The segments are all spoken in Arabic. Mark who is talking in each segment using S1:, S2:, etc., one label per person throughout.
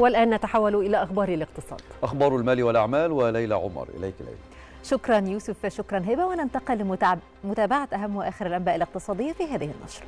S1: والآن نتحول إلى أخبار الاقتصاد
S2: أخبار المال والأعمال وليلى عمر إليك ليلى
S1: شكرا يوسف شكرا هبة وننتقل لمتابعة أهم وآخر الأنباء الاقتصادية في هذه النشرة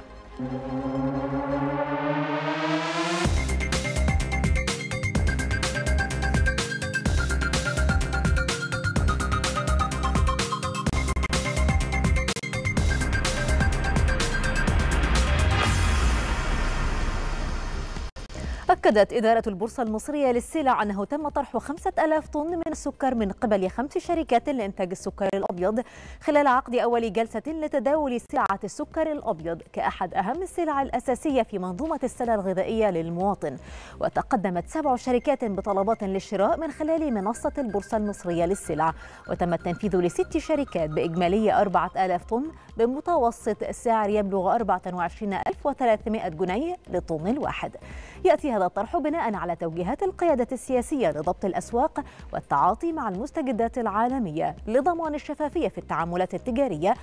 S1: أكدت إدارة البورصة المصرية للسلع أنه تم طرح 5000 طن من السكر من قبل خمس شركات لإنتاج السكر الأبيض خلال عقد أول جلسة لتداول سلعة السكر الأبيض كأحد أهم السلع الأساسية في منظومة السلع الغذائية للمواطن وتقدمت سبع شركات بطلبات للشراء من خلال منصة البورصة المصرية للسلع وتم التنفيذ لست شركات بإجمالية 4000 طن بمتوسط سعر يبلغ 24300 جنيه للطن الواحد يأتي هذا الطرح بناء على توجيهات القيادة السياسية لضبط الأسواق والتعاطي مع المستجدات العالمية لضمان الشفافية في التعاملات التجارية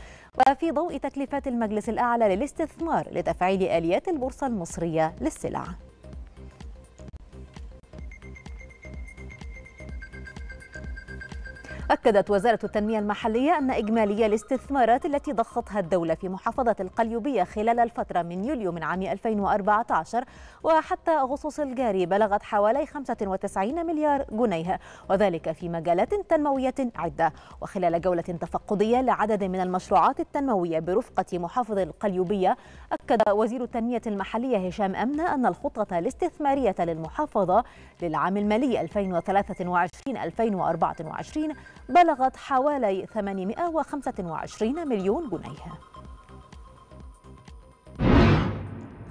S1: وفي ضوء تكلفات المجلس الأعلى للاستثمار لتفعيل آليات البورصة المصرية للسلع أكدت وزارة التنمية المحلية أن إجمالي الاستثمارات التي ضختها الدولة في محافظة القليوبية خلال الفترة من يوليو من عام 2014 وحتى أغسطس الجاري بلغت حوالي 95 مليار جنيه وذلك في مجالات تنموية عدة وخلال جولة تفقدية لعدد من المشروعات التنموية برفقة محافظ القليوبية أكد وزير التنمية المحلية هشام أمنة أن الخطة الاستثمارية للمحافظة للعام المالي 2023 2024 بلغت حوالي 825 مليون جنيه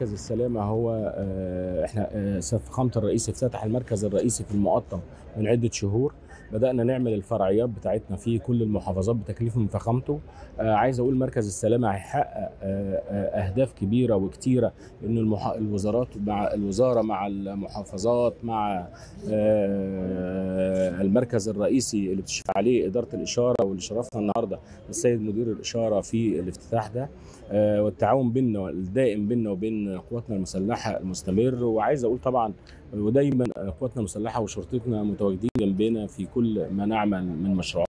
S3: مركز السلامه هو آه، احنا آه، فخامة الرئيس افتتح المركز الرئيسي في المقطم من عده شهور بدانا نعمل الفرعيات بتاعتنا في كل المحافظات بتكليف من فخامته آه عايز اقول مركز السلامه هيحقق آه، آه، اهداف كبيره وكتيره ان المح... الوزارات مع الوزاره مع المحافظات مع آه، المركز الرئيسي اللي بتشرف عليه اداره الاشاره واللي شرفنا النهارده السيد مدير الاشاره في الافتتاح ده والتعاون بيننا الدائم بيننا وبين قواتنا المسلحه المستمر وعايز اقول طبعا ودايما قواتنا المسلحه وشرطتنا متواجدين جنبنا في كل ما نعمل من مشروعات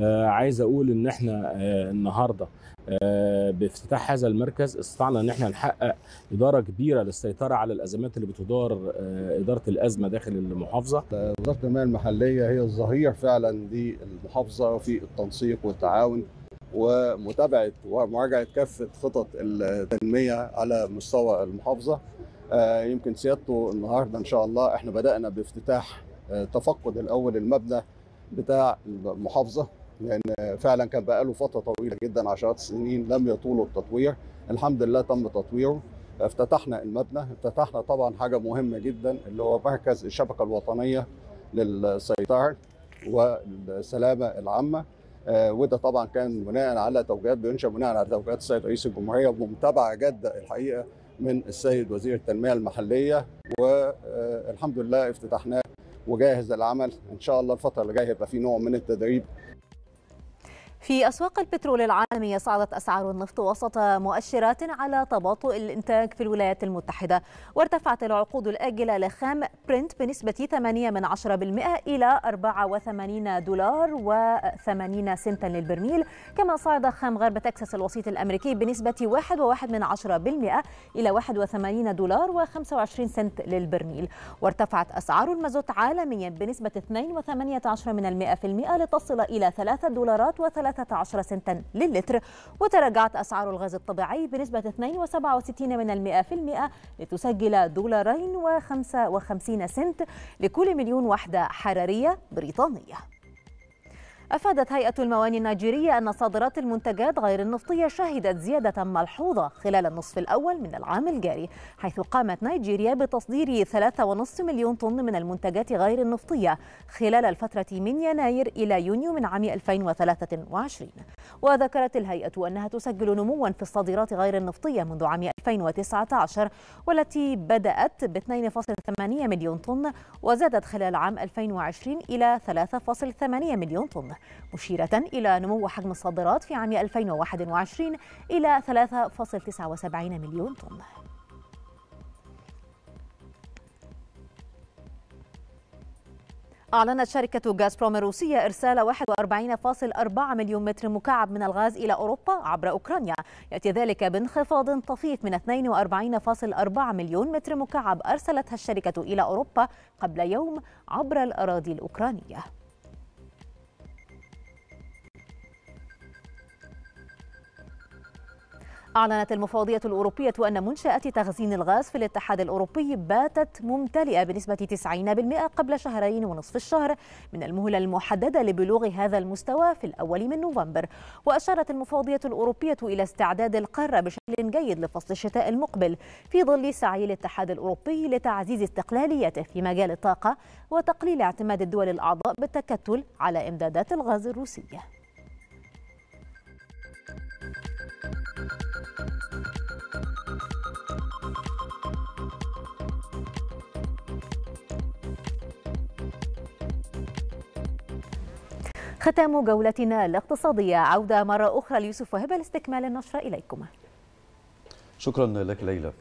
S3: آه، عايز اقول ان احنا آه، النهارده آه، بافتتاح هذا المركز استطعنا ان احنا نحقق اداره كبيره للسيطره على الازمات اللي بتدار اداره الازمه داخل المحافظه. وزاره التنميه المحليه هي الظهير فعلا للمحافظه في
S2: التنسيق والتعاون ومتابعه ومراجعه كافه خطط التنميه على مستوى المحافظه آه، يمكن سيادته النهارده ان شاء الله احنا بدانا بافتتاح آه، تفقد الاول المبنى بتاع المحافظه لان يعني فعلا كان بقاله فتره طويله جدا عشرات السنين لم يطول التطوير الحمد لله تم تطويره افتتحنا المبنى افتتحنا طبعا حاجه مهمه جدا اللي هو مركز الشبكه الوطنيه للسيطره والسلامه العامه آه، وده طبعا كان بناء على توجيهات بينشا بناء على توجيهات السيد رئيس الجمهوريه بمتابعه جاده الحقيقه من السيد وزير التنمية المحلية والحمد آه، لله افتتحناه وجاهز العمل إن شاء الله الفترة اللي جاية هيبقى في نوع من التدريب
S1: في أسواق البترول العالمية صعدت أسعار النفط وسط مؤشرات على تباطؤ الإنتاج في الولايات المتحدة وارتفعت العقود الآجلة لخام برنت بنسبة 8 من 10% إلى 84 دولار و80 سنتا للبرميل كما صعد خام غرب تكساس الوسيط الأمريكي بنسبة 1.1 من 10% إلى 81 دولار و25 سنت للبرميل وارتفعت أسعار المازوت عالميا بنسبة 2.18 من المئة لتصل إلى 3 دولارات و3 13 سنتا للتر وتراجعت أسعار الغاز الطبيعي بنسبة 2.67% من لتسجل دولارين و55 سنت لكل مليون وحدة حرارية بريطانية أفادت هيئة المواني النيجيرية أن صادرات المنتجات غير النفطية شهدت زيادة ملحوظة خلال النصف الأول من العام الجاري حيث قامت نيجيريا بتصدير 3.5 مليون طن من المنتجات غير النفطية خلال الفترة من يناير إلى يونيو من عام 2023 وذكرت الهيئة أنها تسجل نموا في الصادرات غير النفطية منذ عام 2019 والتي بدأت ب 2.8 مليون طن وزادت خلال عام 2020 إلى 3.8 مليون طن مشيرة إلى نمو حجم الصادرات في عام 2021 إلى 3.79 مليون طن أعلنت شركة غاز بروم الروسية إرسال 41.4 مليون متر مكعب من الغاز إلى أوروبا عبر أوكرانيا يأتي ذلك بانخفاض طفيف من 42.4 مليون متر مكعب أرسلتها الشركة إلى أوروبا قبل يوم عبر الأراضي الأوكرانية أعلنت المفوضية الأوروبية أن منشأة تخزين الغاز في الاتحاد الأوروبي باتت ممتلئة بنسبة 90% قبل شهرين ونصف الشهر من المهلة المحددة لبلوغ هذا المستوى في الأول من نوفمبر وأشارت المفوضية الأوروبية إلى استعداد القارة بشكل جيد لفصل الشتاء المقبل في ظل سعي الاتحاد الأوروبي لتعزيز استقلاليته في مجال الطاقة وتقليل اعتماد الدول الأعضاء بالتكتل على إمدادات الغاز الروسية ختام جولتنا الاقتصادية عودة مرة أخرى ليوسف وهبة لاستكمال النشرة إليكم
S2: شكرا لك ليلى